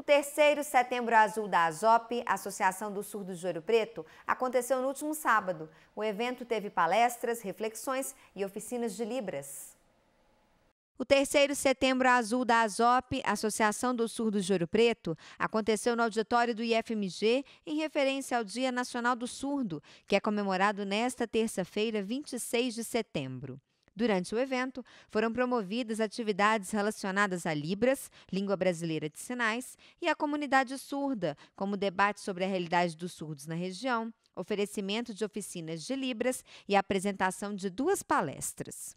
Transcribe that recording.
O terceiro Setembro Azul da ASOP, Associação dos Surdos de Ouro Preto, aconteceu no último sábado. O evento teve palestras, reflexões e oficinas de Libras. O terceiro Setembro Azul da ASOP, Associação dos Surdos de Ouro Preto, aconteceu no auditório do IFMG em referência ao Dia Nacional do Surdo, que é comemorado nesta terça-feira, 26 de setembro. Durante o evento, foram promovidas atividades relacionadas a Libras, língua brasileira de sinais, e à comunidade surda, como debate sobre a realidade dos surdos na região, oferecimento de oficinas de Libras e apresentação de duas palestras.